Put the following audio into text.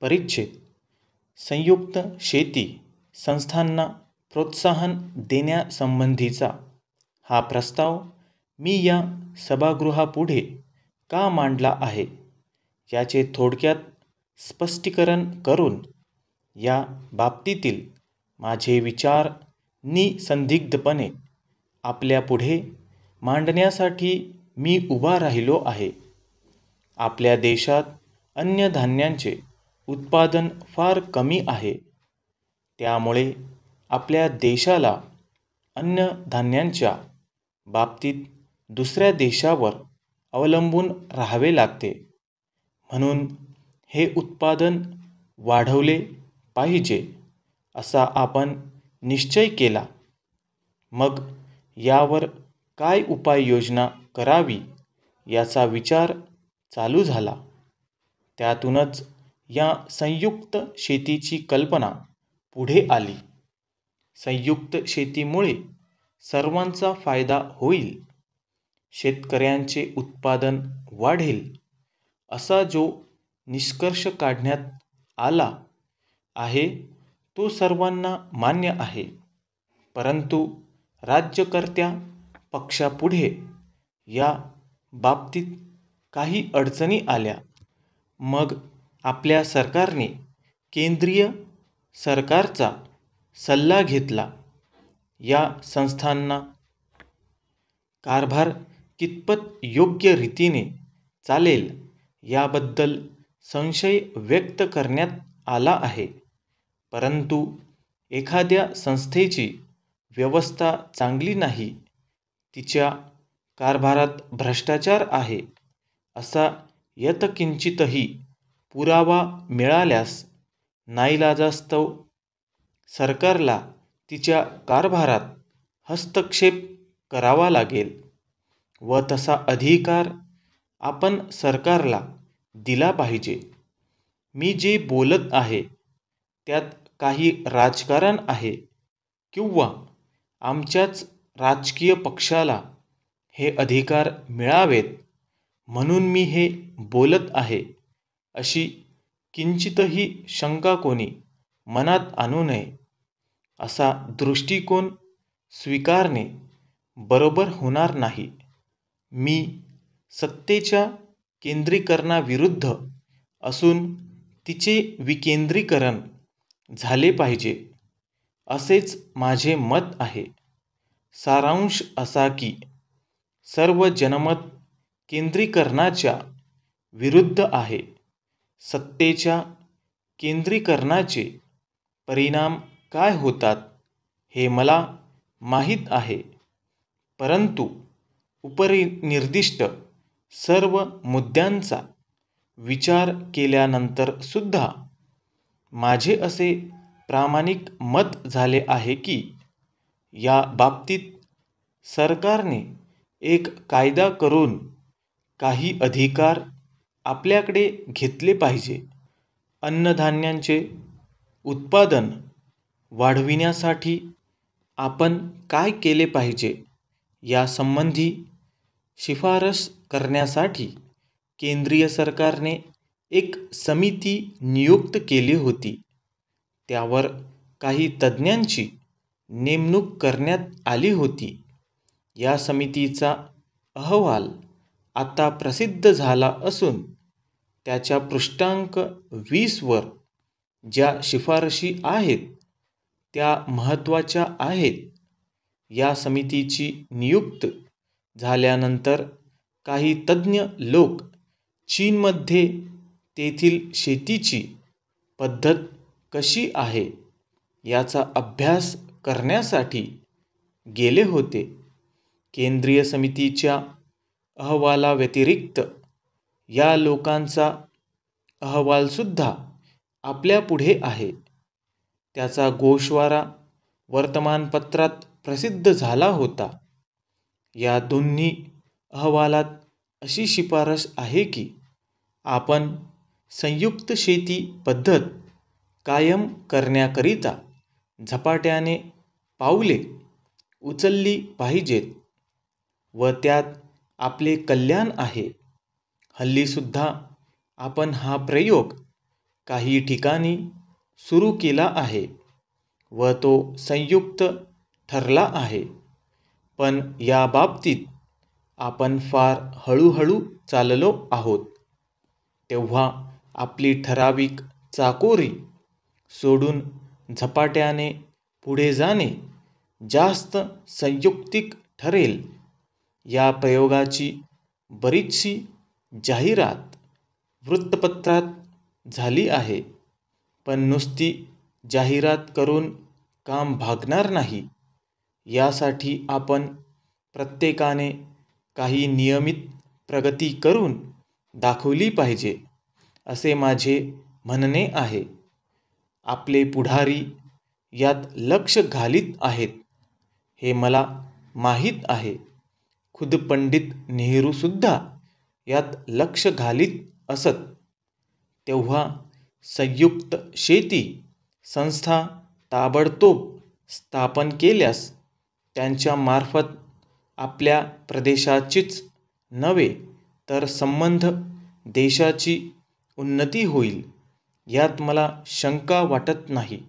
परिच्छेद संयुक्त शेती संस्थांना प्रोत्साहन देण्यासंबंधीचा हा प्रस्ताव मी या सभागृहापुढे का मांडला आहे याचे थोडक्यात स्पष्टीकरण करून या बाबतीतील माझे विचार निसंदिग्धपणे आपल्यापुढे मांडण्यासाठी मी उभा राहिलो आहे आपल्या देशात अन्नधान्यांचे उत्पादन फार कमी आहे त्यामुळे आपल्या देशाला अन्नधान्यांच्या बाबतीत दुसऱ्या देशावर अवलंबून राहावे लागते म्हणून हे उत्पादन वाढवले पाहिजे असा आपण निश्चय केला मग यावर काय उपाययोजना करावी याचा विचार चालू झाला त्यातूनच या संयुक्त शेतीची कल्पना पुढे आली संयुक्त शेतीमुळे सर्वांचा फायदा होईल शेतकऱ्यांचे उत्पादन वाढेल असा जो निष्कर्ष काढण्यात आला आहे तो सर्वांना मान्य आहे परंतु राज्यकर्त्या पक्षापुढे या बाबतीत काही अडचणी आल्या मग आपल्या सरकारने केंद्रीय सरकारचा सल्ला घेतला या संस्थांना कारभार कितपत योग्य रीतीने चालेल याबद्दल संशय व्यक्त करण्यात आला आहे परंतु एखाद्या संस्थेची व्यवस्था चांगली नाही तिच्या कारभारात भ्रष्टाचार आहे असा यतकिंचितही पुरावा मिळाल्यास नाईलाजास्तव सरकारला तिच्या कारभारात हस्तक्षेप करावा लागेल व तसा अधिकार आपण सरकारला दिला पाहिजे मी जे बोलत आहे त्यात काही राजकारण आहे किंवा आमच्याच राजकीय पक्षाला हे अधिकार मिळावेत म्हणून मी हे बोलत आहे अशी किंचितही शंका कोणी मनात आणू नये असा दृष्टिकोन स्वीकारणे बरोबर होणार नाही मी सत्तेच्या केंद्रीकरणाविरुद्ध असून तिचे विकेंद्रीकरण झाले पाहिजे असेच माझे मत आहे सारांश असा की सर्व जनमत केंद्रीकरणाच्या विरुद्ध आहे सत्तेच्या केंद्रीकरणाचे परिणाम काय होतात हे मला माहीत आहे परंतु उपरिनिर्दिष्ट सर्व मुद्द्यांचा विचार सुद्धा माझे असे प्रामाणिक मत झाले आहे की या बाबतीत सरकारने एक कायदा करून काही अधिकार आपल्याकडे घेतले पाहिजे अन्नधान्यांचे उत्पादन वाढविण्यासाठी आपण काय केले पाहिजे यासंबंधी शिफारस करण्यासाठी केंद्रीय सरकारने एक समिती नियुक्त केली होती त्यावर काही तज्ज्ञांची नेमणूक करण्यात आली होती या समितीचा अहवाल आता प्रसिद्ध झाला असून त्याच्या पृष्ठांक वीसवर ज्या शिफारशी आहेत त्या महत्त्वाच्या आहेत या समितीची नियुक्त झाल्यानंतर काही तज्ज्ञ लोक चीनमध्ये तेथील शेतीची पद्धत कशी आहे याचा अभ्यास करण्यासाठी गेले होते केंद्रीय समितीच्या अहवालाव्यतिरिक्त या लोकांचा अहवालसुद्धा आपल्यापुढे आहे त्याचा गोशवारा वर्तमानपत्रात प्रसिद्ध झाला होता या दोन्ही अहवालात अशी शिफारस आहे की आपण संयुक्त शेती पद्धत कायम करण्याकरिता झपाट्याने पावले उचलली पाहिजेत व त्यात आपले कल्याण आहे हल्लीसुद्धा आपण हा प्रयोग काही ठिकाणी सुरू केला आहे व तो संयुक्त ठरला आहे पण या बाबतीत आपण फार हळूहळू चाललो आहोत तेव्हा आपली ठराविक चाकोरी सोडून झपाट्याने पुढे जाणे जास्त संयुक्तिक ठरेल या प्रयोगाची बरीचशी जाहिरात वृत्तपत्रात झाली आहे पण नुसती जाहिरात करून काम भागणार नाही यासाठी आपण प्रत्येकाने काही नियमित प्रगती करून दाखवली पाहिजे असे माझे म्हणणे आहे आपले पुढारी यात लक्ष घालीत आहेत हे मला माहीत आहे खुद पंडित नेहरूसुद्धा यात लक्ष घालीत असत तेव्हा संयुक्त शेती संस्था ताबडतोब स्थापन केल्यास त्यांच्यामार्फत आपल्या प्रदेशाचीच नव्हे तर संबंध देशाची उन्नती होईल यात मला शंका वाटत नाही